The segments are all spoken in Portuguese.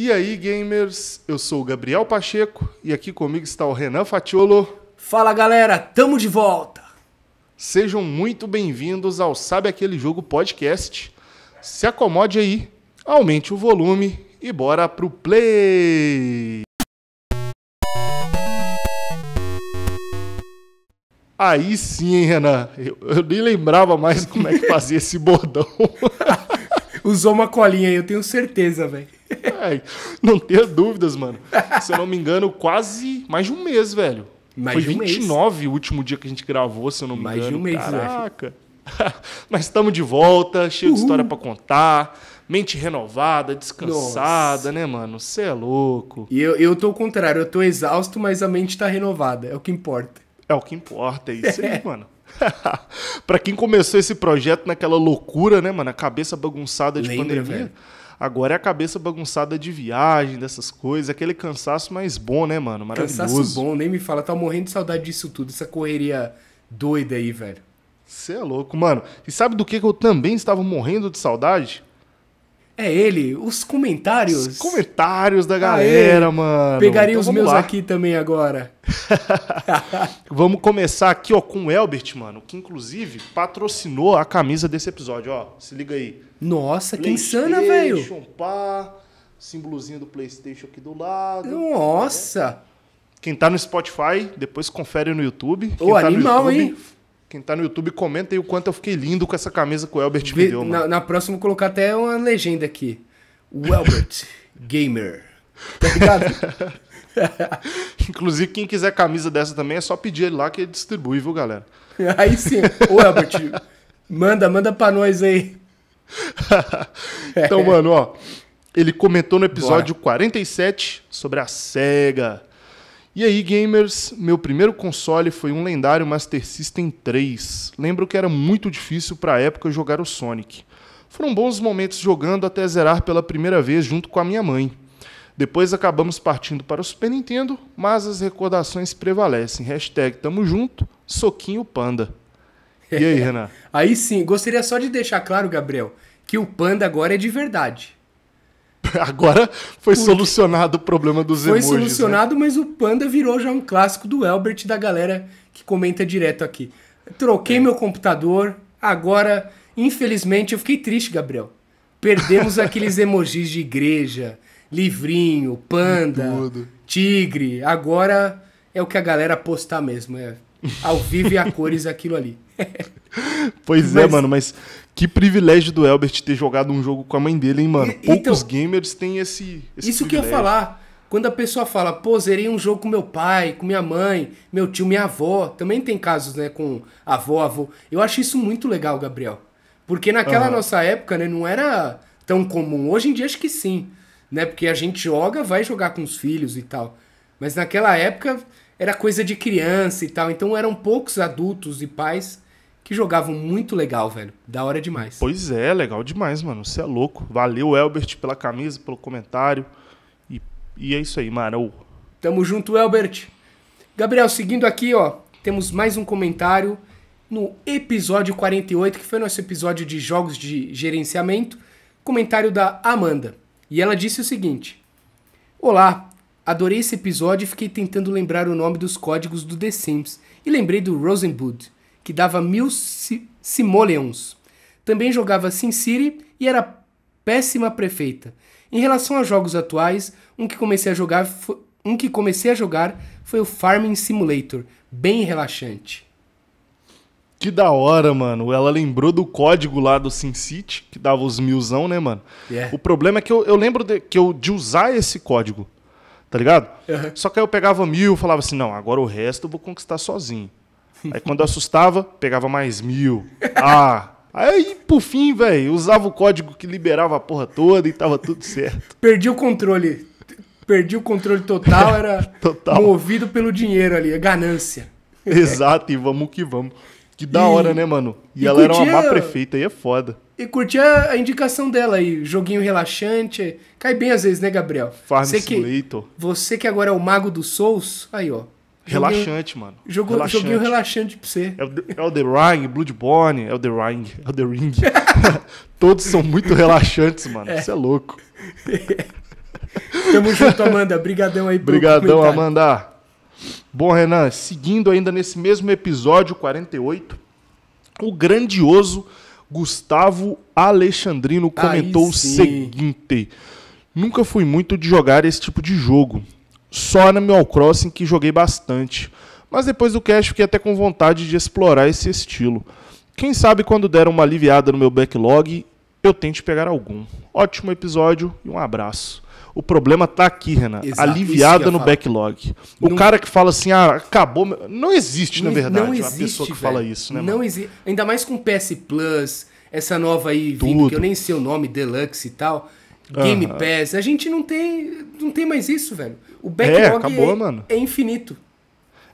E aí, gamers? Eu sou o Gabriel Pacheco e aqui comigo está o Renan Fatiolo. Fala galera, tamo de volta! Sejam muito bem-vindos ao Sabe Aquele Jogo Podcast. Se acomode aí, aumente o volume e bora pro play! Aí sim, hein, Renan? Eu, eu nem lembrava mais como é que fazia esse bordão. Usou uma colinha aí, eu tenho certeza, velho. É, não tenha dúvidas, mano. Se eu não me engano, quase mais de um mês, velho. Mais Foi de um 29 mês. o último dia que a gente gravou, se eu não me mais engano. Mais de um mês, Caraca. Mas estamos de volta, cheio Uhul. de história para contar. Mente renovada, descansada, Nossa. né, mano? Você é louco. E eu, eu tô ao contrário, eu tô exausto, mas a mente tá renovada. É o que importa. É o que importa, é isso aí, mano. para quem começou esse projeto naquela loucura, né, mano? A cabeça bagunçada de Lembra, pandemia. Velho? Agora é a cabeça bagunçada de viagem, dessas coisas, aquele cansaço mais bom, né, mano? Maravilhoso. Cansaço bom, nem me fala. Tá morrendo de saudade disso tudo, essa correria doida aí, velho. Você é louco, mano. E sabe do que, que eu também estava morrendo de saudade? É ele, os comentários. Os comentários da galera, Aê. mano. Pegaria então, os meus lá. aqui também agora. vamos começar aqui, ó, com o Elbert, mano, que inclusive patrocinou a camisa desse episódio, ó. Se liga aí. Nossa, que insana, velho. Pá, símbolozinho do PlayStation aqui do lado. Nossa. Quem tá no Spotify, depois confere no YouTube. Quem Ô, tá animal, YouTube, hein? Quem tá no YouTube, comenta aí o quanto eu fiquei lindo com essa camisa que o Elbert me deu, mano. Na, na próxima, vou colocar até uma legenda aqui. O Elbert Gamer. Tá ligado? Inclusive, quem quiser camisa dessa também, é só pedir ele lá que ele distribui, viu, galera? Aí sim. Ô, Elbert, manda, manda pra nós aí. então, mano, ó. Ele comentou no episódio Bora. 47 sobre a SEGA. E aí, gamers, meu primeiro console foi um lendário Master System 3. Lembro que era muito difícil para a época jogar o Sonic. Foram bons momentos jogando até zerar pela primeira vez junto com a minha mãe. Depois acabamos partindo para o Super Nintendo, mas as recordações prevalecem. Hashtag tamo junto, soquinho panda. E aí, Renan? aí sim, gostaria só de deixar claro, Gabriel, que o panda agora é de verdade. Agora foi solucionado o problema dos foi emojis. Foi né? solucionado, né? mas o Panda virou já um clássico do Elbert da galera que comenta direto aqui. Troquei é. meu computador, agora, infelizmente, eu fiquei triste, Gabriel. Perdemos aqueles emojis de igreja, livrinho, panda, tigre. Agora é o que a galera postar mesmo, é ao vivo e a cores aquilo ali. pois é, mas... é, mano, mas que privilégio do Elbert ter jogado um jogo com a mãe dele, hein, mano? E, Poucos então, gamers têm esse. esse isso privilégio. que eu ia falar. Quando a pessoa fala, pô, zerei um jogo com meu pai, com minha mãe, meu tio, minha avó. Também tem casos, né, com avó, avô. Eu acho isso muito legal, Gabriel. Porque naquela uhum. nossa época, né, não era tão comum. Hoje em dia acho que sim, né? Porque a gente joga, vai jogar com os filhos e tal. Mas naquela época era coisa de criança e tal. Então eram poucos adultos e pais que jogavam muito legal, velho. Da hora é demais. Pois é, legal demais, mano. Você é louco. Valeu, Elbert, pela camisa, pelo comentário. E, e é isso aí, mano. Tamo junto, Elbert. Gabriel, seguindo aqui, ó, temos mais um comentário no episódio 48, que foi nosso episódio de jogos de gerenciamento. Comentário da Amanda. E ela disse o seguinte: Olá, adorei esse episódio e fiquei tentando lembrar o nome dos códigos do The Sims e lembrei do Rosenbud que dava mil si simoleons. Também jogava Sin City e era péssima prefeita. Em relação a jogos atuais, um que comecei a jogar, um que comecei a jogar foi o Farming Simulator, bem relaxante. Que da hora, mano. Ela lembrou do código lá do SimCity, que dava os milzão, né, mano? Yeah. É. O problema é que eu, eu lembro de, que eu, de usar esse código, tá ligado? Uhum. Só que aí eu pegava mil e falava assim, não, agora o resto eu vou conquistar sozinho. Aí quando assustava, pegava mais mil. Ah! Aí, por fim, velho, usava o código que liberava a porra toda e tava tudo certo. Perdi o controle. Perdi o controle total, era total. movido pelo dinheiro ali, a é ganância. Exato, e vamos que vamos. Que da e, hora, né, mano? E, e ela curtia, era uma má prefeita, aí é foda. E curtia a indicação dela aí, joguinho relaxante. Cai bem às vezes, né, Gabriel? Farm você Simulator. Que, você que agora é o mago dos Souls, aí, ó. Relaxante, mano. Jogou relaxante. Joguei o relaxante pra você. É, é o The Ring, Bloodborne, é o The Ring, é o The Ring. Todos são muito relaxantes, mano. Isso é. é louco. Tamo junto, Amanda. Brigadão aí Brigadão, Amanda. Bom, Renan, seguindo ainda nesse mesmo episódio 48, o grandioso Gustavo Alexandrino comentou o seguinte: Nunca fui muito de jogar esse tipo de jogo só Animal Crossing que joguei bastante. Mas depois do cast fiquei até com vontade de explorar esse estilo. Quem sabe quando der uma aliviada no meu backlog, eu tente pegar algum. Ótimo episódio e um abraço. O problema tá aqui, Renan. Exato, aliviada no falar. backlog. O não, cara que fala assim, ah, acabou. Não existe, na verdade, não existe, uma pessoa que fala isso, né? Não existe. Ainda mais com PS Plus, essa nova aí vindo, que eu nem sei o nome, Deluxe e tal. Game uhum. Pass. A gente não tem, não tem mais isso, velho. O backlog é, acabou, é, é infinito.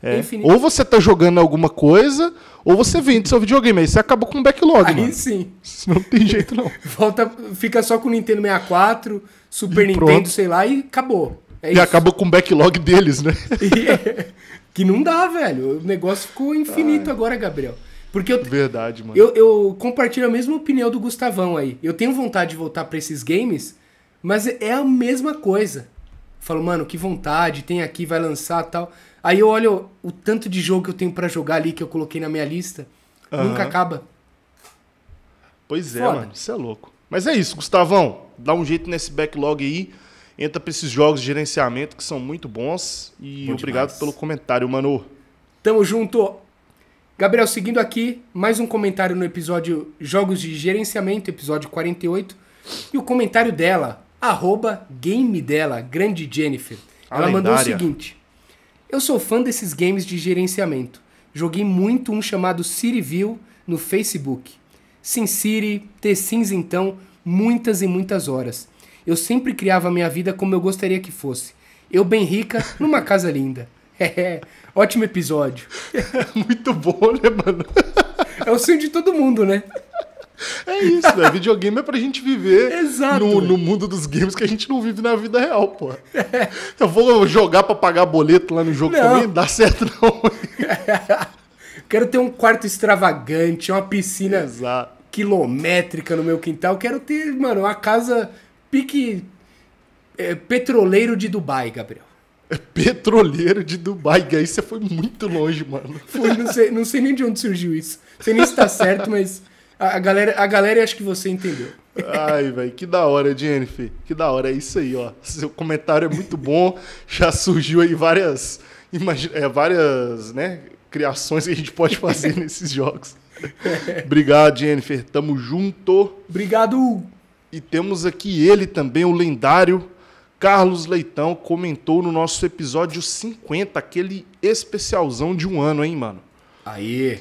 É. é. infinito. Ou você tá jogando alguma coisa, ou você vende seu videogame. Aí você acabou com o backlog, Aí mano. sim. Não tem jeito, não. Volta, fica só com o Nintendo 64, Super e Nintendo, pronto. sei lá, e acabou. É e isso. acabou com o backlog deles, né? É. que não dá, velho. O negócio ficou infinito Ai. agora, Gabriel. Porque eu, Verdade, mano. Eu, eu compartilho a mesma opinião do Gustavão aí. Eu tenho vontade de voltar para esses games, mas é a mesma coisa. Falo, mano, que vontade, tem aqui, vai lançar tal. Aí eu olho o tanto de jogo que eu tenho para jogar ali, que eu coloquei na minha lista. Nunca acaba. Pois é, Foda. mano, isso é louco. Mas é isso, Gustavão. Dá um jeito nesse backlog aí. Entra pra esses jogos de gerenciamento que são muito bons. E Bom obrigado demais. pelo comentário, mano. Tamo junto. Gabriel, seguindo aqui, mais um comentário no episódio Jogos de Gerenciamento, episódio 48. E o comentário dela, arroba game dela, grande Jennifer. Ela lendária. mandou o seguinte: Eu sou fã desses games de gerenciamento. Joguei muito um chamado View no Facebook. SimCity, The Sims então, muitas e muitas horas. Eu sempre criava minha vida como eu gostaria que fosse. Eu bem rica, numa casa linda. É, é. ótimo episódio. muito bom, né, mano? É o sonho de todo mundo, né? É isso, né? Videogame é pra gente viver no, no, mundo dos games que a gente não vive na vida real, pô. É. Eu vou jogar pra pagar boleto lá no jogo não. também, dá certo não. Quero ter um quarto extravagante, uma piscina Exato. quilométrica no meu quintal. Quero ter, mano, uma casa pique é, petroleiro de Dubai, Gabriel. É petroleiro de Dubai. Gabriel. aí você foi muito longe, mano. Foi, não sei, não sei nem de onde surgiu isso. Não sei nem se tá certo, mas a galera, a galera acho que você entendeu. Ai, velho, que da hora, Jennifer. Que da hora, é isso aí, ó. Seu comentário é muito bom. Já surgiu aí várias, é, várias né, criações que a gente pode fazer nesses jogos. Obrigado, Jennifer. Tamo junto. Obrigado. E temos aqui ele também, o lendário Carlos Leitão, comentou no nosso episódio 50, aquele especialzão de um ano, hein, mano? Aí.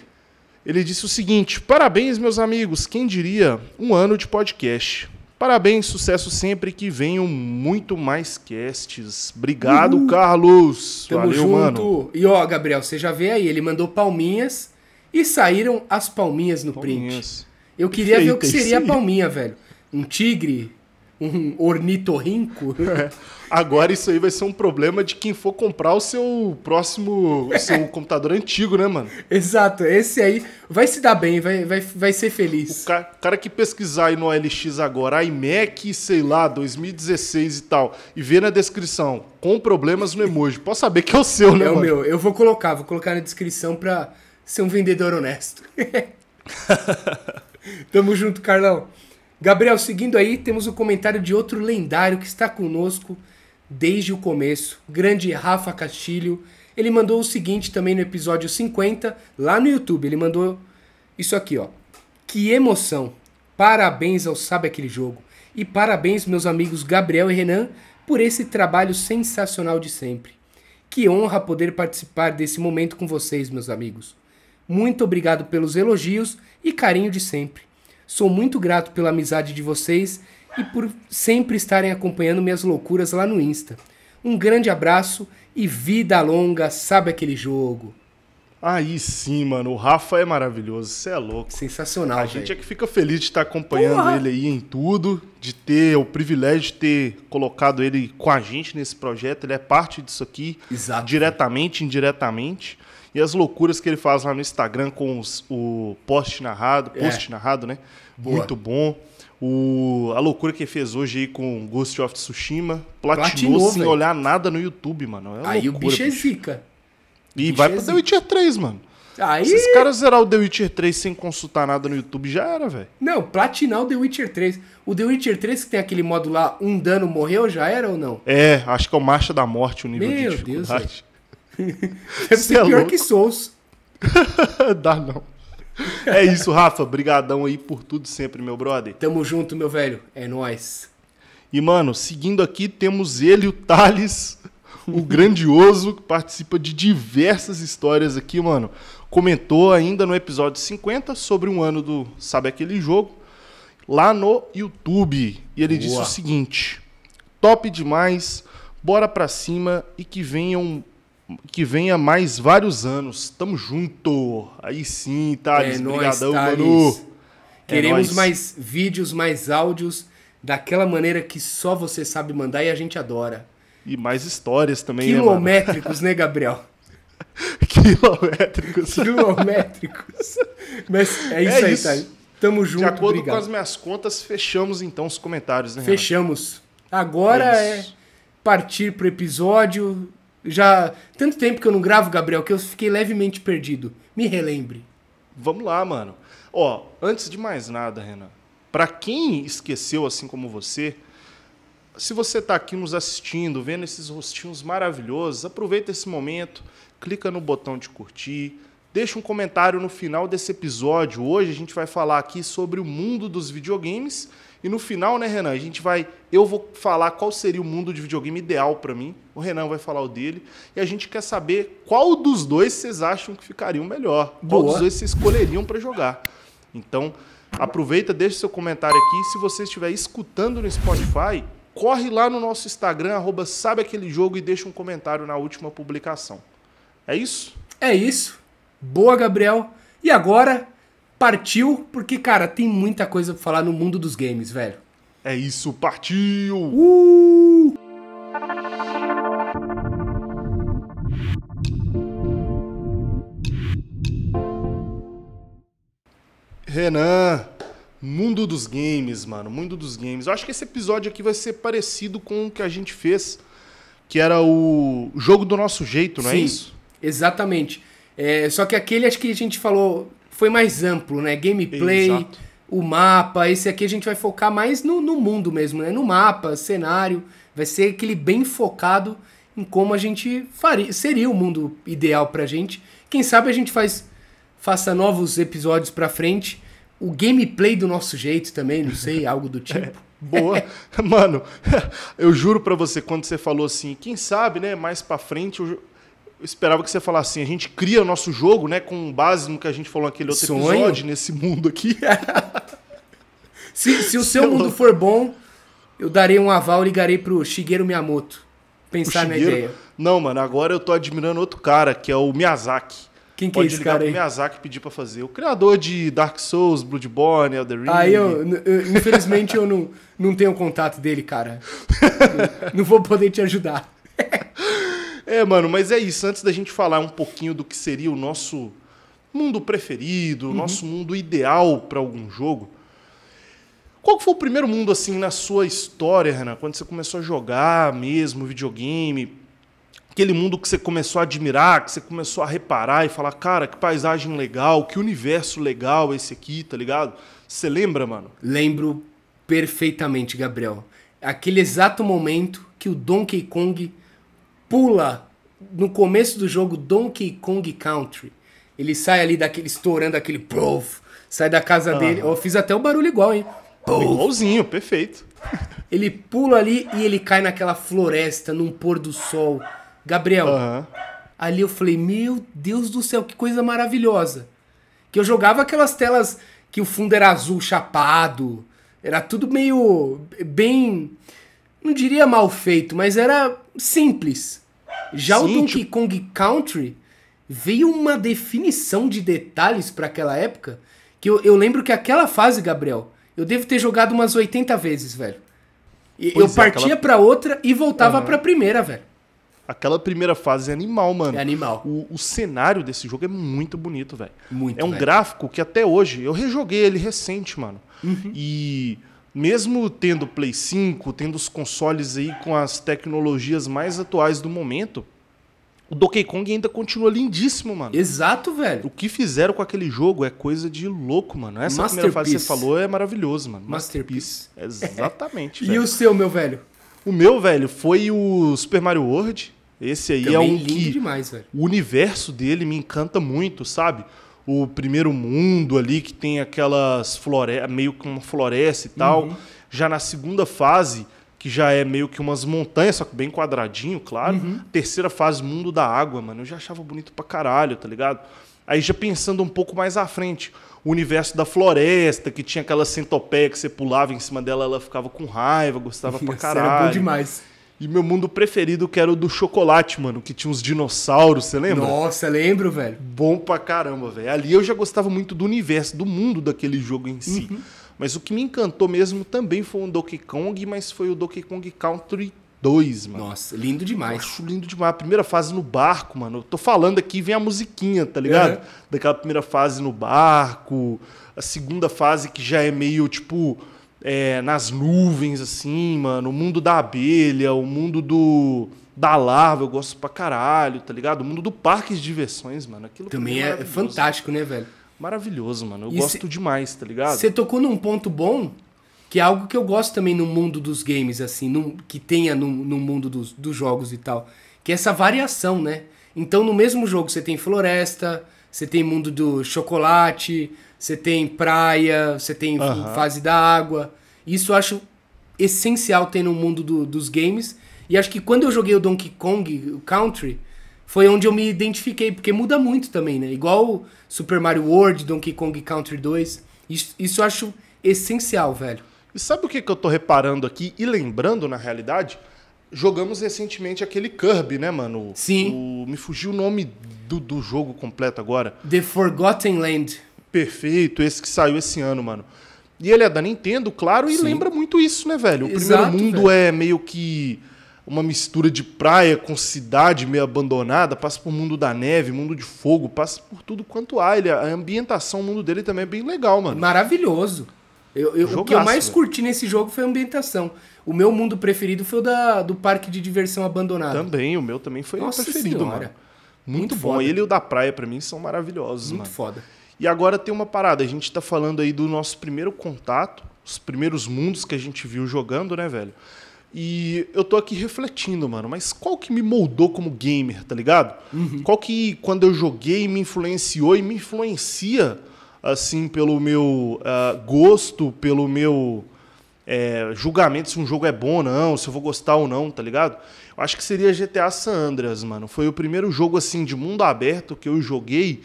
Ele disse o seguinte: Parabéns, meus amigos. Quem diria um ano de podcast? Parabéns, sucesso sempre que venham muito mais casts. Obrigado, Carlos. Tamo Valeu, junto. Mano. E ó, Gabriel, você já vê aí, ele mandou palminhas e saíram as palminhas no palminhas. print. Eu queria Eita, ver o que é seria a palminha, velho. Um tigre, um ornitorrinco. É. Agora isso aí vai ser um problema de quem for comprar o seu próximo, seu computador antigo, né, mano? Exato, esse aí vai se dar bem, vai, vai, vai ser feliz. O ca cara que pesquisar aí no OLX agora, iMac, sei lá, 2016 e tal, e ver na descrição, com problemas no emoji, pode saber que é o seu, né, é mano? É o meu, eu vou colocar, vou colocar na descrição pra ser um vendedor honesto. Tamo junto, Carlão. Gabriel, seguindo aí, temos o um comentário de outro lendário que está conosco desde o começo, grande Rafa Castilho. Ele mandou o seguinte também no episódio 50, lá no YouTube. Ele mandou isso aqui, ó. Que emoção! Parabéns ao Sabe Aquele Jogo. E parabéns, meus amigos Gabriel e Renan, por esse trabalho sensacional de sempre. Que honra poder participar desse momento com vocês, meus amigos. Muito obrigado pelos elogios e carinho de sempre. Sou muito grato pela amizade de vocês e por sempre estarem acompanhando minhas loucuras lá no Insta. Um grande abraço e vida longa, sabe aquele jogo. Aí sim, mano. O Rafa é maravilhoso. Você é louco. Sensacional. A véio. gente é que fica feliz de estar acompanhando Porra. ele aí em tudo, de ter o privilégio de ter colocado ele com a gente nesse projeto. Ele é parte disso aqui. Exato. Diretamente, indiretamente e as loucuras que ele faz lá no Instagram com os, o post narrado, é. post é. narrado, né? Boa. Muito bom. O, a loucura que ele fez hoje aí com Ghost of Tsushima. Platinou, Platinou sem véio. olhar nada no YouTube, mano. É aí loucura, o bicho é zica. E vai é pro The Witcher 3, mano. Aí... Se os caras zerar o The Witcher 3 sem consultar nada no YouTube, já era, velho. Não, platinar o The Witcher 3. O The Witcher 3 que tem aquele modo lá, um dano morreu, já era ou não? É, acho que é o Marcha da Morte o nível Meu de dificuldade. Deus, é pior louco. que Souls. Dá não. É isso, Rafa. Brigadão aí por tudo sempre, meu brother. Tamo junto, meu velho. É nós. E, mano, seguindo aqui, temos ele, o Thales, o grandioso, que participa de diversas histórias aqui, mano. Comentou ainda no episódio 50 sobre um ano do Sabe Aquele Jogo, lá no YouTube. E ele Boa. disse o seguinte: top demais, bora pra cima e que venham que venha mais vários anos. Tamo junto. Aí sim, Thales. É Obrigadão, Manu. É Queremos é mais vídeos, mais áudios, daquela maneira que só você sabe mandar e a gente adora. E mais histórias também, né, Quilométricos, né, né Gabriel? Quilométricos. Quilométricos. Mas é, é isso é aí, isso. Thales. Tamo junto, De acordo obrigado. com as minhas contas, fechamos então os comentários, né, Fechamos. Agora é, é partir pro episódio, já tanto tempo que eu não gravo, Gabriel, que eu fiquei levemente perdido. Me relembre. Vamos lá, mano. Ó, antes de mais nada, Renan, para quem esqueceu assim como você, se você está aqui nos assistindo, vendo esses rostinhos maravilhosos, aproveita esse momento, clica no botão de curtir, deixa um comentário no final desse episódio. Hoje a gente vai falar aqui sobre o mundo dos videogames e no final, né, Renan, a gente vai. Eu vou falar qual seria o mundo de videogame ideal para mim. O Renan vai falar o dele. E a gente quer saber qual dos dois vocês acham que ficariam melhor. Boa. Qual dos dois vocês escolheriam para jogar. Então, aproveita, deixa seu comentário aqui. Se você estiver escutando no Spotify, corre lá no nosso Instagram, arroba sabe aquele jogo e deixa um comentário na última publicação. É isso? É isso. Boa, Gabriel. E agora partiu, porque, cara, tem muita coisa pra falar no mundo dos games, velho. É isso, partiu! Uh! Renan, mundo dos games, mano, mundo dos games. Eu acho que esse episódio aqui vai ser parecido com o que a gente fez, que era o jogo do nosso jeito, não é Sim, é isso? Exatamente. É, só que aquele acho que a gente falou foi mais amplo, né? Gameplay, Exato. o mapa. Esse aqui a gente vai focar mais no, no mundo mesmo, né? No mapa, cenário. Vai ser aquele bem focado em como a gente faria, seria o mundo ideal pra gente. Quem sabe a gente faz faça novos episódios pra frente. O gameplay do nosso jeito também, não sei, algo do é, tipo. boa. Mano, eu juro pra você, quando você falou assim, quem sabe, né, mais pra frente eu eu esperava que você falasse assim, a gente cria o nosso jogo, né, com base no que a gente falou naquele outro Sonho? episódio, nesse mundo aqui. se, se, o seu mundo for bom, eu darei um aval, ligarei pro Shigeru Miyamoto. Pensar na ideia. Não, mano, agora eu tô admirando outro cara, que é o Miyazaki. Quem que é Pode é esse cara aí? pro Miyazaki pedir pra fazer. O criador de Dark Souls, Bloodborne, Elder Ring. Aí eu, eu infelizmente, eu não, não tenho contato dele, cara. não, não vou poder te ajudar. É, mano, mas é isso. Antes da gente falar um pouquinho do que seria o nosso mundo preferido, o uhum. nosso mundo ideal para algum jogo, qual foi o primeiro mundo, assim, na sua história, Renan? Quando você começou a jogar mesmo videogame? Aquele mundo que você começou a admirar, que você começou a reparar e falar, cara, que paisagem legal, que universo legal esse aqui, tá ligado? Você lembra, mano? Lembro perfeitamente, Gabriel. Aquele exato momento que o Donkey Kong pula no começo do jogo Donkey Kong Country. Ele sai ali daquele estourando aquele prof, sai da casa dele. Eu fiz até o barulho igual, hein? Igualzinho, perfeito. Ele pula ali e ele cai naquela floresta, num pôr do sol. Gabriel, ali eu falei, meu Deus do céu, que coisa maravilhosa. Que eu jogava aquelas telas que o fundo era azul chapado, era tudo meio bem não diria mal feito, mas era simples. Já Sim, o Donkey tipo... Kong Country veio uma definição de detalhes para aquela época que eu, eu, lembro que aquela fase, Gabriel, eu devo ter jogado umas 80 vezes, velho. E, eu é, partia aquela... para outra e voltava uhum. para a primeira, velho. Aquela primeira fase é animal, mano. É animal. O, o cenário desse jogo é muito bonito, velho. Muito. É um gráfico que até hoje eu rejoguei ele recente, mano. Uhum. E mesmo tendo Play 5, tendo os consoles aí com as tecnologias mais atuais do momento, o Donkey Kong ainda continua lindíssimo, mano. Exato, velho. O que fizeram com aquele jogo é coisa de louco, mano. Essa primeira fase que você falou é maravilhoso, mano. Masterpiece. Masterpiece. Exatamente. e o seu, meu velho? O meu, velho, foi o Super Mario World. Esse aí é Também é um lindo que demais, velho. o universo dele me encanta muito, sabe? o primeiro mundo ali, que tem aquelas florestas, meio que uma floresta e tal. Uhum. Já na segunda fase, que já é meio que umas montanhas, só que bem quadradinho, claro. Uhum. Terceira fase, mundo da água, mano. Eu já achava bonito pra caralho, tá ligado? Aí já pensando um pouco mais à frente, o universo da floresta, que tinha aquela centopeia que você pulava em cima dela, ela ficava com raiva, gostava pra caralho. Era bom demais. E meu mundo preferido, que era o do chocolate, mano, que tinha uns dinossauros, você lembra? Nossa, lembro, velho. Bom pra caramba, velho. Ali eu já gostava muito do universo, do mundo daquele jogo em si. Uhum. Mas o que me encantou mesmo também foi o um Donkey Kong, mas foi o Donkey Kong Country 2, mano. Nossa, lindo demais. Eu acho lindo demais. A primeira fase no barco, mano. Eu tô falando aqui, vem a musiquinha, tá ligado? Uhum. Daquela primeira fase no barco. A segunda fase que já é meio tipo é, nas nuvens, assim, mano. O mundo da abelha, o mundo do da larva, eu gosto pra caralho, tá ligado? O mundo do parque de diversões, mano. Aquilo Também é, é fantástico, né, velho? Maravilhoso, mano. Eu e gosto cê, demais, tá ligado? Você tocou num ponto bom, que é algo que eu gosto também no mundo dos games, assim, no, que tenha no, no mundo dos, dos jogos e tal. Que é essa variação, né? Então, no mesmo jogo, você tem floresta, você tem mundo do chocolate, você tem praia, você tem uhum. fase da água. Isso eu acho essencial ter no mundo do, dos games. E acho que quando eu joguei o Donkey Kong, o Country, foi onde eu me identifiquei, porque muda muito também, né? Igual Super Mario World, Donkey Kong Country 2. Isso, isso eu acho essencial, velho. E sabe o que, que eu tô reparando aqui e lembrando na realidade? Jogamos recentemente aquele Kirby, né, mano? Sim. O, me fugiu o nome do, do jogo completo agora. The Forgotten Land perfeito, esse que saiu esse ano, mano. E ele é da Nintendo, claro, e Sim. lembra muito isso, né, velho? O Exato, primeiro mundo velho. é meio que uma mistura de praia com cidade meio abandonada, passa por mundo da neve, mundo de fogo, passa por tudo quanto há. Ele, é, a ambientação, o mundo dele também é bem legal, mano. Maravilhoso. Eu, eu, Jogaço, o que eu mais velho. curti nesse jogo foi a ambientação. O meu mundo preferido foi o da, do parque de diversão abandonado. Também, o meu também foi o preferido, senhora. mano. Muito, muito bom. Foda. Ele e o da praia, para mim, são maravilhosos, muito mano. Muito foda. E agora tem uma parada, a gente está falando aí do nosso primeiro contato, os primeiros mundos que a gente viu jogando, né, velho? E eu tô aqui refletindo, mano, mas qual que me moldou como gamer, tá ligado? Uhum. Qual que, quando eu joguei, me influenciou e me influencia, assim, pelo meu uh, gosto, pelo meu é, julgamento se um jogo é bom ou não, se eu vou gostar ou não, tá ligado? Eu acho que seria GTA San Andreas, mano. Foi o primeiro jogo, assim, de mundo aberto que eu joguei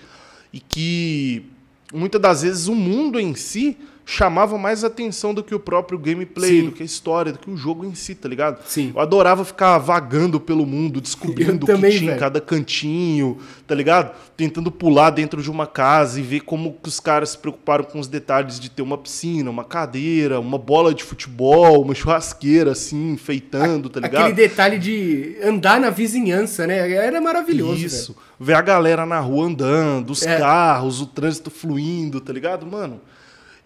e que muitas das vezes o mundo em si chamava mais atenção do que o próprio gameplay, Sim. do que a história, do que o jogo em si, tá ligado? Sim. Eu adorava ficar vagando pelo mundo, descobrindo o que tinha em cada cantinho, tá ligado? Tentando pular dentro de uma casa e ver como que os caras se preocuparam com os detalhes de ter uma piscina, uma cadeira, uma bola de futebol, uma churrasqueira assim, enfeitando, a tá ligado? Aquele detalhe de andar na vizinhança, né? Era maravilhoso. Isso. Véio. Ver a galera na rua andando, os é. carros, o trânsito fluindo, tá ligado? Mano,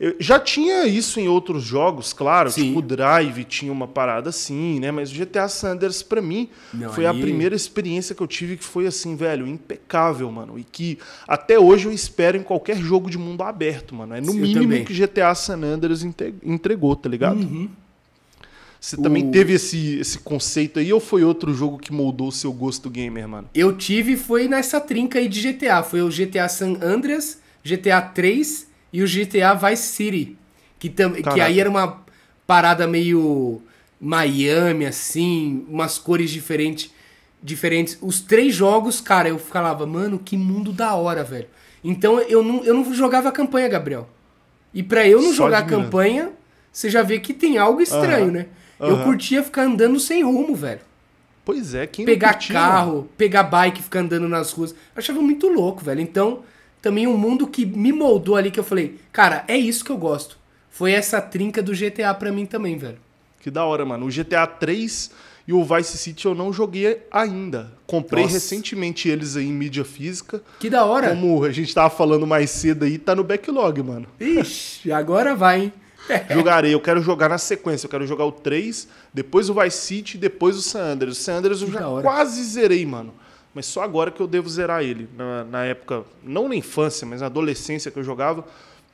eu já tinha isso em outros jogos, claro, Sim. tipo Drive tinha uma parada assim, né? Mas o GTA Sanders para mim Não, foi aí... a primeira experiência que eu tive que foi assim, velho, impecável, mano, e que até hoje eu espero em qualquer jogo de mundo aberto, mano. É no mínimo que GTA San Andreas entregou, tá ligado? Uhum. Você também o... teve esse, esse conceito aí ou foi outro jogo que moldou o seu gosto gamer, mano? Eu tive foi nessa trinca aí de GTA. Foi o GTA San Andreas, GTA 3 e o GTA Vice City, que, tam, que aí era uma parada meio Miami, assim, umas cores diferentes. diferentes. Os três jogos, cara, eu falava, mano, que mundo da hora, velho. Então eu não, eu não jogava a campanha, Gabriel. E pra eu não Só jogar a campanha, você já vê que tem algo estranho, né? Uhum. Eu curtia ficar andando sem rumo, velho. Pois é, quem Pegar curtia, carro, mano? pegar bike, ficar andando nas ruas. Eu achava muito louco, velho. Então, também um mundo que me moldou ali, que eu falei, cara, é isso que eu gosto. Foi essa trinca do GTA pra mim também, velho. Que da hora, mano. O GTA 3 e o Vice City eu não joguei ainda. Comprei Nossa. recentemente eles aí em mídia física. Que da hora. Como a gente tava falando mais cedo aí, tá no backlog, mano. Ixi, agora vai, hein? Jogarei, eu quero jogar na sequência. Eu quero jogar o 3, depois o Vice City, depois o San Andreas. O San Andreas eu já quase zerei, mano mas só agora que eu devo zerar ele. Na, na, época, não na infância, mas na adolescência que eu jogava,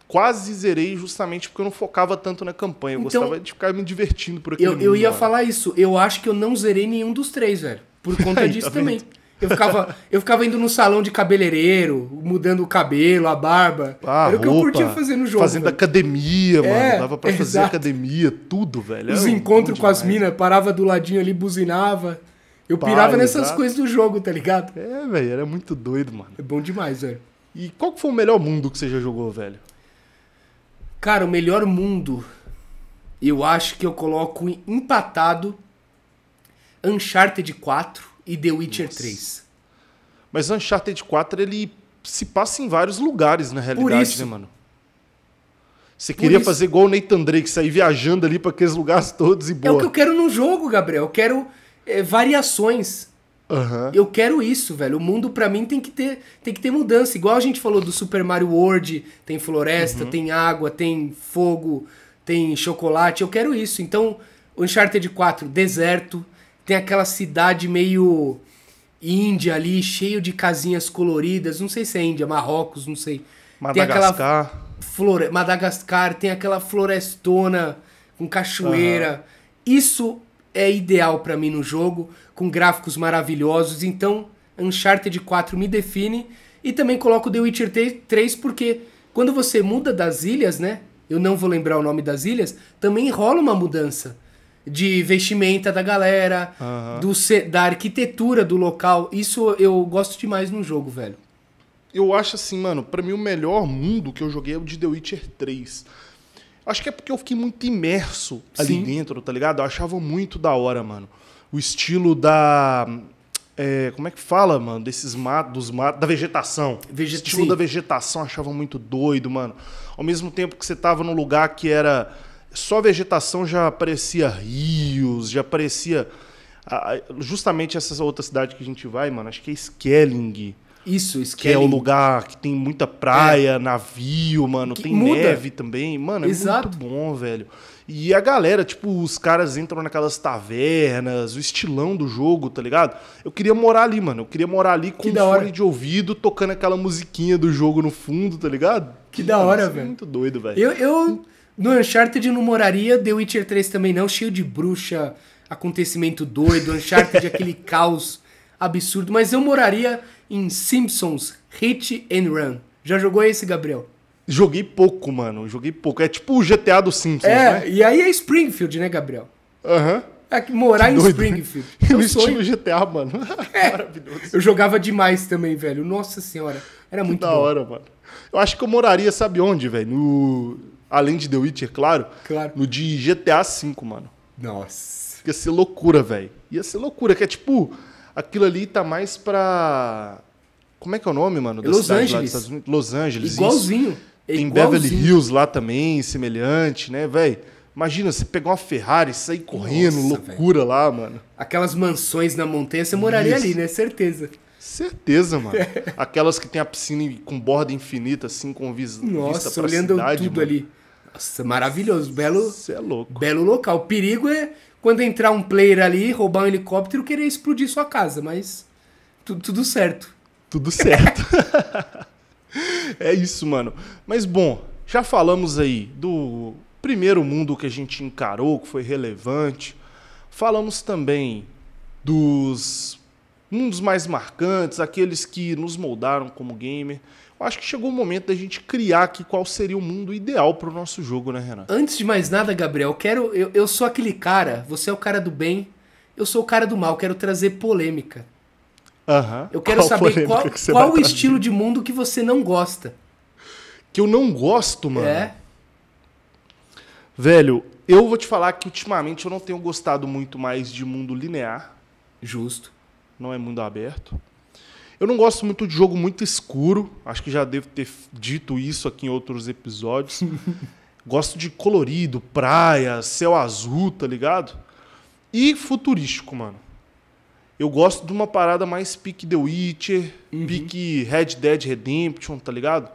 quase zerei justamente porque eu não focava tanto na campanha. Eu então, gostava de ficar me divertindo por aqui. Eu, mundo, eu ia falar isso. Eu acho que eu não zerei nenhum dos três, velho. Por conta Aí, disso tá também. Eu ficava, eu ficava indo no salão de cabeleireiro, mudando o cabelo, a barba. Ah, Era o que eu curtia fazer no jogo. Fazendo velho. academia, mano. É, Dava pra é fazer exato. academia, tudo, velho. Os encontros com demais. as minas, parava do ladinho ali, buzinava. Eu pai, pirava nessas exato. coisas do jogo, tá ligado? É, velho, era muito doido, mano. É bom demais, velho. E qual foi o melhor mundo que você já jogou, velho? Cara, o melhor mundo. Eu acho que eu coloco empatado Uncharted 4 e The Witcher Nossa. 3. Mas Uncharted 4 ele se passa em vários lugares na realidade, isso, né, mano? Você queria fazer igual o Nathan Drake, sair viajando ali para aqueles lugares todos e boa. É o que eu quero num jogo, Gabriel. Eu quero é, variações. Uhum. Eu quero isso, velho. O mundo para mim tem que ter tem que ter mudança. Igual a gente falou do Super Mario World, tem floresta, uhum. tem água, tem fogo, tem chocolate. Eu quero isso. Então, Uncharted 4, deserto, tem aquela cidade meio Índia ali, cheio de casinhas coloridas. Não sei se é Índia, Marrocos, não sei. Madagascar. Tem flore... Madagascar tem aquela florestona com cachoeira. Uhum. Isso é ideal para mim no jogo, com gráficos maravilhosos, então Uncharted 4 me define. E também coloco The Witcher 3 porque quando você muda das ilhas, né? Eu não vou lembrar o nome das ilhas, também rola uma mudança de vestimenta da galera, uhum. do, da arquitetura do local. Isso eu gosto demais no jogo, velho. Eu acho assim, mano, para mim o melhor mundo que eu joguei é o de The Witcher 3 Acho que é porque eu fiquei muito imerso ali Sim. dentro, tá ligado? Eu achava muito da hora, mano. O estilo da. É, como é que fala, mano? Desses matos, da vegetação. estilo Sim. da vegetação achava muito doido, mano. Ao mesmo tempo que você tava num lugar que era. Só vegetação já aparecia rios, já aparecia. Justamente essa outra cidade que a gente vai, mano, acho que é Skelling isso, Skellig. Que é o lugar que tem muita praia, é. navio, mano. Que tem muda. neve também. Mano, é Exato. muito bom, velho. E a galera, tipo, os caras entram naquelas tavernas, o estilão do jogo, tá ligado? Eu queria morar ali, mano. Eu queria morar ali com o fone de ouvido, tocando aquela musiquinha do jogo no fundo, tá ligado? Que da hora, é velho. Muito doido, velho. Eu, eu, no Uncharted não moraria, The Witcher 3 também não, cheio de bruxa, acontecimento doido, Uncharted aquele caos absurdo, mas eu moraria em Simpsons Hit and Run. Já jogou esse, Gabriel? Joguei pouco, mano. Joguei pouco. É tipo o GTA do Simpsons, é, né? E aí é Springfield, né, Gabriel? Aham. Uhum. É que morar que em Springfield. Eu No estilo GTA, mano. É. Maravilhoso. Eu jogava demais também, velho. Nossa senhora. Era muito que da bom. hora, mano. Eu acho que eu moraria, sabe onde, velho? No. Além de The Witcher, claro. Claro. No de GTA V, mano. Nossa. Ia ser loucura, velho. Ia ser loucura, que é tipo aquilo ali tá mais pra. Como é que é o nome, mano? Da Los Angeles. Lá Los Angeles. Igualzinho. Isso. Tem Igualzinho. Beverly Hills lá também, semelhante, né, velho? Imagina você pegar uma Ferrari e sair correndo, Nossa, loucura véio. lá, mano. Aquelas mansões na montanha, você moraria Isso. ali, né? Certeza. Certeza, mano. Aquelas que tem a piscina com borda infinita, assim, com vis Nossa, vista pra olhando cidade, tudo mano. ali. Nossa, maravilhoso. Belo, é louco. belo local. O perigo é quando entrar um player ali, roubar um helicóptero, querer explodir sua casa, mas tudo, tudo certo. Tudo certo. é isso, mano. Mas bom, já falamos aí do primeiro mundo que a gente encarou, que foi relevante. Falamos também dos um dos mais marcantes, aqueles que nos moldaram como gamer. Eu acho que chegou o momento da gente criar aqui qual seria o mundo ideal para o nosso jogo, né, Renan? Antes de mais nada, Gabriel, quero eu, eu sou aquele cara, você é o cara do bem, eu sou o cara do mal, quero trazer polêmica. aham Eu quero qual saber qual, qual o estilo de mundo que você não gosta. Que eu não gosto, mano? É. Velho, eu vou te falar que ultimamente eu não tenho gostado muito mais de mundo linear. Justo não é mundo aberto. Eu não gosto muito de jogo muito escuro, acho que já devo ter dito isso aqui em outros episódios. gosto de colorido, praia, céu azul, tá ligado? E futurístico, mano. Eu gosto de uma parada mais pique The Witcher, uhum. pique Red Dead Redemption, tá ligado?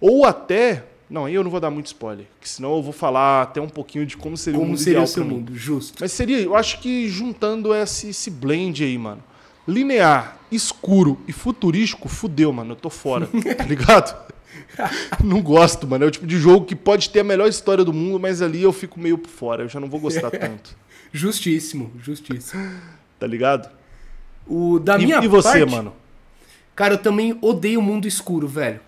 Ou até. Não, aí eu não vou dar muito spoiler, que senão eu vou falar até um pouquinho de como seria como o mundo seria o seu mundo, justo. Mas seria, eu acho que juntando esse, esse blend aí, mano linear, escuro e futurístico, fudeu, mano. Eu tô fora, tá ligado? não gosto, mano. É o tipo de jogo que pode ter a melhor história do mundo, mas ali eu fico meio por fora. Eu já não vou gostar tanto. Justíssimo, justíssimo. tá ligado? O da minha e, e você, parte, mano? Cara, eu também odeio o mundo escuro, velho.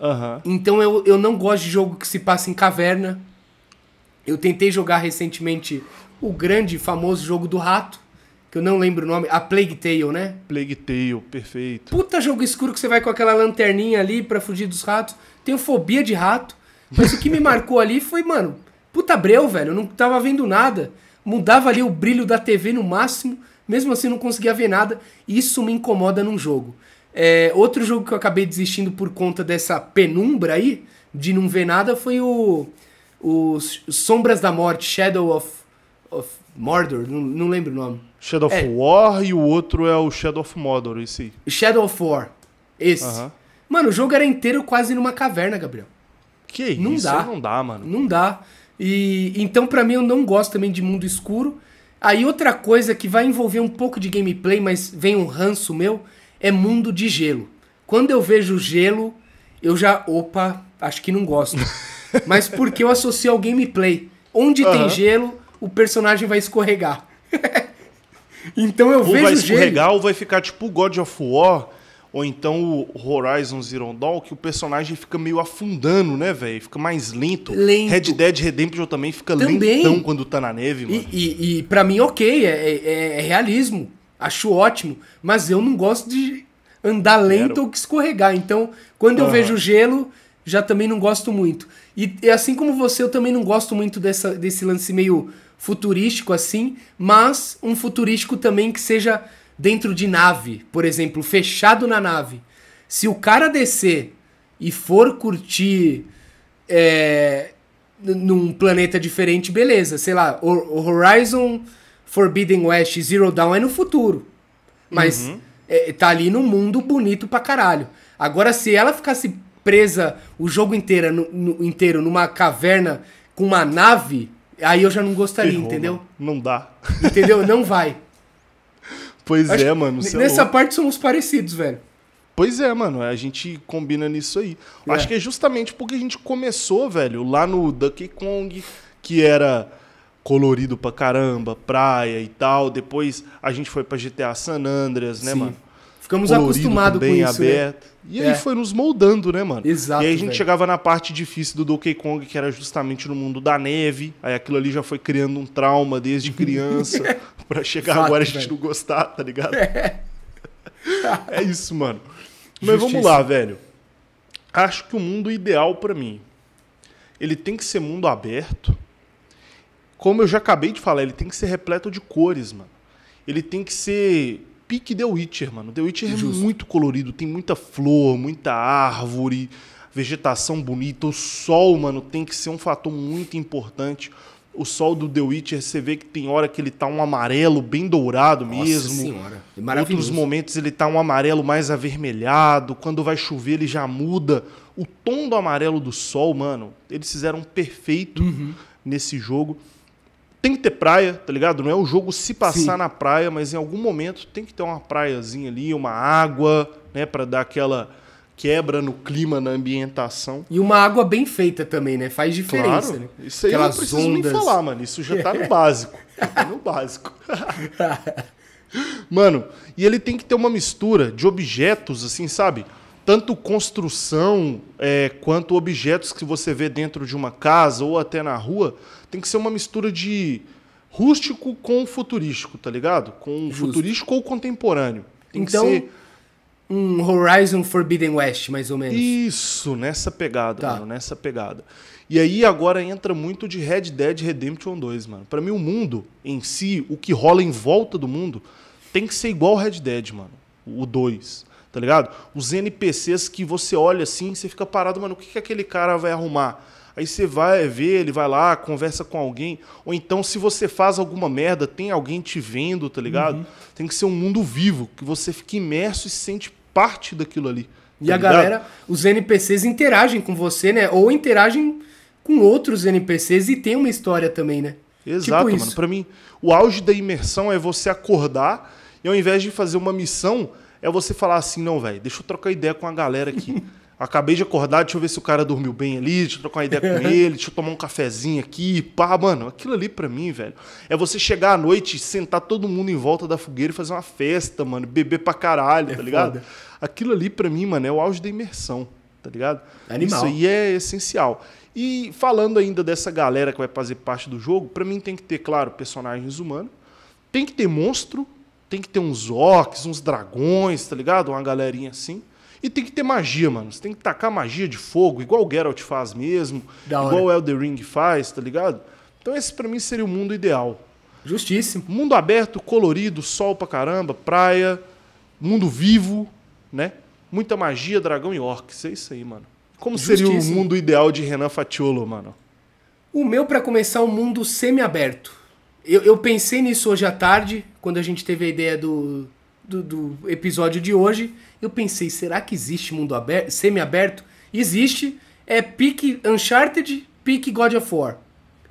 Uhum. Então eu, eu não gosto de jogo que se passa em caverna. Eu tentei jogar recentemente o grande famoso jogo do rato que eu não lembro o nome, a Plague Tale, né? Plague Tale, perfeito. Puta jogo escuro que você vai com aquela lanterninha ali para fugir dos ratos. Tenho fobia de rato. Mas o que me marcou ali foi, mano, puta breu, velho. Eu não tava vendo nada. Mudava ali o brilho da TV no máximo. Mesmo assim, não conseguia ver nada. E isso me incomoda num jogo. É, outro jogo que eu acabei desistindo por conta dessa penumbra aí, de não ver nada, foi o, o Sombras da Morte, Shadow of, of Mordor, não, não lembro o nome. Shadow of é. War e o outro é o Shadow of Mordor, esse. Shadow of War. Esse. Uh -huh. Mano, o jogo era inteiro quase numa caverna, Gabriel. Que não isso? Dá. Não dá, mano. Não dá. E então para mim eu não gosto também de mundo escuro. Aí outra coisa que vai envolver um pouco de gameplay, mas vem um ranço meu, é mundo de gelo. Quando eu vejo gelo, eu já, opa, acho que não gosto. mas porque eu associo ao gameplay. Onde uh -huh. tem gelo, o personagem vai escorregar. então eu ou vejo. Vai escorregar ou vai ficar tipo o God of War. Ou então o Horizon Zero Dawn, que o personagem fica meio afundando, né, velho? Fica mais lento. lento. Red Dead Redemption também fica também. lentão quando tá na neve, mano. E, e, e pra mim, ok, é, é, é, é realismo. Acho ótimo. Mas eu não gosto de andar lento Quero. ou que escorregar. Então, quando uhum. eu vejo gelo, já também não gosto muito. E, e, assim como você, eu também não gosto muito dessa, desse lance meio futurístico assim, mas um futurístico também que seja dentro de nave, por exemplo, fechado na nave. Se o cara descer e for curtir é, num planeta diferente, beleza. Sei lá, o Horizon Forbidden West Zero Dawn é no futuro. Mas uhum. é, tá ali num mundo bonito pra caralho. Agora, se ela ficasse presa o jogo inteiro, no, no, inteiro numa caverna com uma nave, Aí eu já não gostaria, Ferrou, entendeu? Mano. Não dá. Entendeu? Não vai. Pois Acho é, mano. É nessa parte somos parecidos, velho. Pois é, mano. A gente combina nisso aí. É. Acho que é justamente porque a gente começou, velho, lá no Donkey Kong, que era colorido pra caramba, praia e tal. Depois a gente foi pra GTA San Andreas, né, Sim. mano? Ficamos acostumados com isso. Né? Aberto. Né? E aí é. foi nos moldando, né, mano? Exato. E aí a gente véio. chegava na parte difícil do Donkey Kong, que era justamente no mundo da neve. Aí aquilo ali já foi criando um trauma desde criança. É. para chegar Fato, agora a gente não gostar, tá ligado? É, é isso, mano. Mas vamos lá, velho. Acho que o mundo ideal para mim, ele tem que ser mundo aberto. Como eu já acabei de falar, ele tem que ser repleto de cores, mano. Ele tem que ser pique The Witcher, mano. The Witcher é Justo. é muito colorido, tem muita flor, muita árvore, vegetação bonita. O sol, mano, tem que ser um fator muito importante. O sol do The Witcher, você vê que tem hora que ele tá um amarelo bem dourado Nossa mesmo. Senhora. É Outros momentos ele tá um amarelo mais avermelhado. Quando vai chover, ele já muda. O tom do amarelo do sol, mano, eles fizeram perfeito uhum. nesse jogo tem que ter praia, tá ligado? Não é o jogo se passar Sim. na praia, mas em algum momento tem que ter uma praiazinha ali, uma água, né, para dar aquela quebra no clima, na ambientação. E uma água bem feita também, né? Faz diferença. Claro. Né? Isso aí Aquelas eu não preciso ondas. nem falar, mano. Isso já tá no básico. já tá no básico. mano, e ele tem que ter uma mistura de objetos, assim, sabe? tanto construção é, quanto objetos que você vê dentro de uma casa ou até na rua, tem que ser uma mistura de rústico com futurístico, tá ligado? Com Justo. futurístico ou contemporâneo. Tem então, que ser um Horizon Forbidden West, mais ou menos. Isso, nessa pegada, tá. mano, nessa pegada. E aí agora entra muito de Red Dead Redemption 2, mano. Para mim o mundo em si, o que rola em volta do mundo, tem que ser igual Red Dead, mano, o 2 tá ligado? Os NPCs que você olha assim, você fica parado, mano, o que, que aquele cara vai arrumar? Aí você vai ver, ele vai lá, conversa com alguém. Ou então, se você faz alguma merda, tem alguém te vendo, tá ligado? Uhum. Tem que ser um mundo vivo, que você fique imerso e se sente parte daquilo ali. Tá e ligado? a galera, os NPCs interagem com você, né? Ou interagem com outros NPCs e tem uma história também, né? Tipo Exato, tipo mano. Pra mim, o auge da imersão é você acordar e ao invés de fazer uma missão, é você falar assim, não, velho, deixa eu trocar ideia com a galera aqui. Acabei de acordar, deixa eu ver se o cara dormiu bem ali, deixa eu trocar uma ideia com ele, deixa eu tomar um cafezinho aqui, pá, mano, aquilo ali pra mim, velho. É você chegar à noite, sentar todo mundo em volta da fogueira e fazer uma festa, mano, beber pra caralho, é tá ligado? Foda. Aquilo ali pra mim, mano, é o auge da imersão, tá ligado? Animal. Isso aí é essencial. E falando ainda dessa galera que vai fazer parte do jogo, pra mim tem que ter, claro, personagens humanos, tem que ter monstro, tem que ter uns orcs, uns dragões, tá ligado? Uma galerinha assim. E tem que ter magia, mano. Você tem que tacar magia de fogo, igual o Geralt faz mesmo, igual o Elder Ring faz, tá ligado? Então esse para mim seria o mundo ideal. Justíssimo. Mundo aberto, colorido, sol pra caramba, praia, mundo vivo, né? Muita magia, dragão e orcs. É isso aí, mano. Como seria Justíssimo. o mundo ideal de Renan Fatiolo, mano? O meu para começar é um mundo semi-aberto. Eu, eu pensei nisso hoje à tarde, quando a gente teve a ideia do, do, do episódio de hoje. Eu pensei, será que existe mundo aberto, semi-aberto? Existe. É pique Uncharted, pique God of War.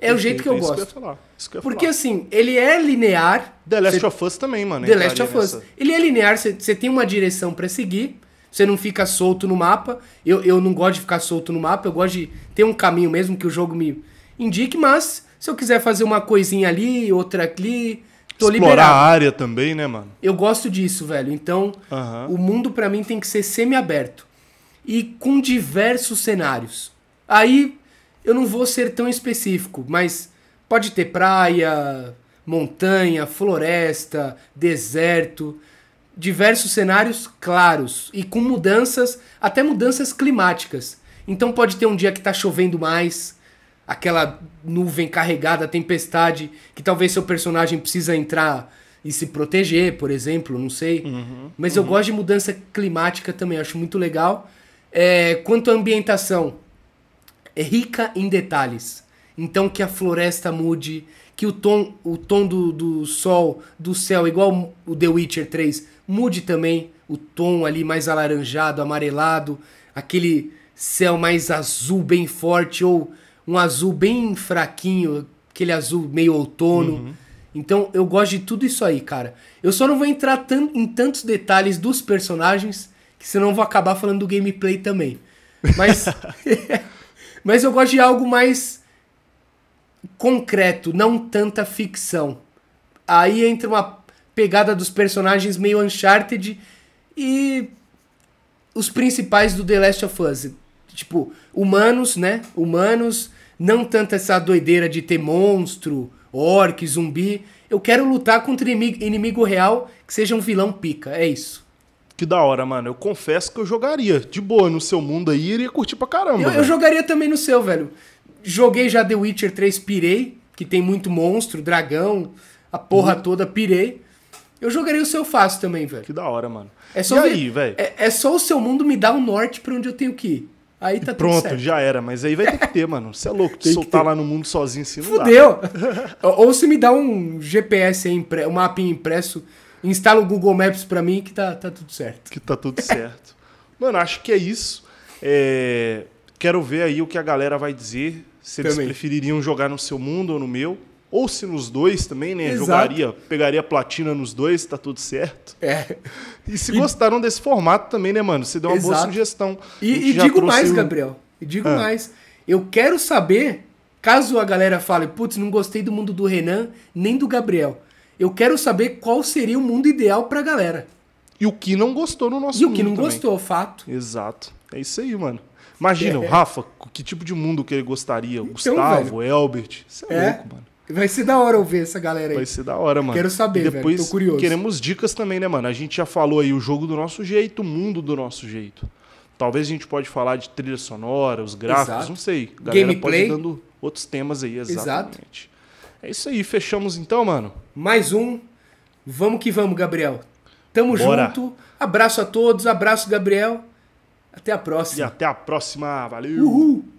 É o jeito que eu gosto. É que eu eu Porque falar. assim, ele é linear. The Last cê... of Us também, mano. The Last of nessa... Us. Ele é linear, você tem uma direção para seguir, você não fica solto no mapa. Eu, eu não gosto de ficar solto no mapa, eu gosto de ter um caminho mesmo que o jogo me indique, mas se eu quiser fazer uma coisinha ali, outra ali, tô Explorar liberado. Explorar a área também, né, mano? Eu gosto disso, velho. Então, uhum. o mundo para mim tem que ser semi-aberto e com diversos cenários. Aí eu não vou ser tão específico, mas pode ter praia, montanha, floresta, deserto, diversos cenários claros e com mudanças, até mudanças climáticas. Então pode ter um dia que tá chovendo mais, aquela nuvem carregada, tempestade, que talvez seu personagem precisa entrar e se proteger, por exemplo, não sei. Uhum, Mas uhum. eu gosto de mudança climática também, acho muito legal. É, quanto à ambientação, é rica em detalhes. Então que a floresta mude, que o tom, o tom do, do sol, do céu, igual o The Witcher 3, mude também. O tom ali mais alaranjado, amarelado, aquele céu mais azul bem forte ou um azul bem fraquinho, aquele azul meio outono. Uhum. Então eu gosto de tudo isso aí, cara. Eu só não vou entrar tan em tantos detalhes dos personagens, que senão eu vou acabar falando do gameplay também. Mas, mas eu gosto de algo mais concreto, não tanta ficção. Aí entra uma pegada dos personagens meio Uncharted e os principais do The Last of Us tipo, humanos, né? Humanos, não tanto essa doideira de ter monstro, orc, zumbi. Eu quero lutar contra inimigo, inimigo real que seja um vilão pica, é isso. Que da hora, mano. Eu confesso que eu jogaria de boa no seu mundo aí, iria curtir pra caramba. Eu, eu jogaria também no seu, velho. Joguei já The Witcher 3, pirei, que tem muito monstro, dragão, a porra uhum. toda, pirei. Eu jogaria o seu fácil também, velho. Que da hora, mano. É só e aí, velho? É, é, só o seu mundo me dar um norte para onde eu tenho que ir. Aí tá Pronto, já era. Mas aí vai ter que ter, mano. Você é louco. Te soltar lá no mundo sozinho assim não Fudeu. Ou se me dá um GPS aí, um mapinha impresso, instala o Google Maps pra mim que tá, tá tudo certo. Que tá tudo certo. mano, acho que é isso. É... Quero ver aí o que a galera vai dizer. Se eles prefeririam jogar no seu mundo ou no meu. Ou se nos dois também, né? Exato. Jogaria, pegaria platina nos dois, tá tudo certo. É. E se e... gostaram desse formato também, né, mano? Você deu uma Exato. boa sugestão. E, e digo mais, um... Gabriel. E digo ah. mais. Eu quero saber, caso a galera fale, putz, não gostei do mundo do Renan, nem do Gabriel. Eu quero saber qual seria o mundo ideal pra galera. E o que não gostou no nosso mundo. E o que não também. gostou, fato. Exato. É isso aí, mano. Imagina, é. o Rafa, que tipo de mundo que ele gostaria? Então, Gustavo, velho. Elbert. Você é, é louco, mano. Vai ser da hora ouvir essa galera aí. Vai ser da hora, mano. Quero saber, e depois, velho. Tô curioso. Queremos dicas também, né, mano? A gente já falou aí o jogo do nosso jeito, o mundo do nosso jeito. Talvez a gente pode falar de trilha sonora, os gráficos, Exato. não sei. galera Gameplay. pode dando outros temas aí, exatamente. Exato. É isso aí, fechamos então, mano. Mais um. Vamos que vamos, Gabriel. Tamo Bora. junto. Abraço a todos, abraço, Gabriel. Até a próxima. E até a próxima. Valeu. Uhul.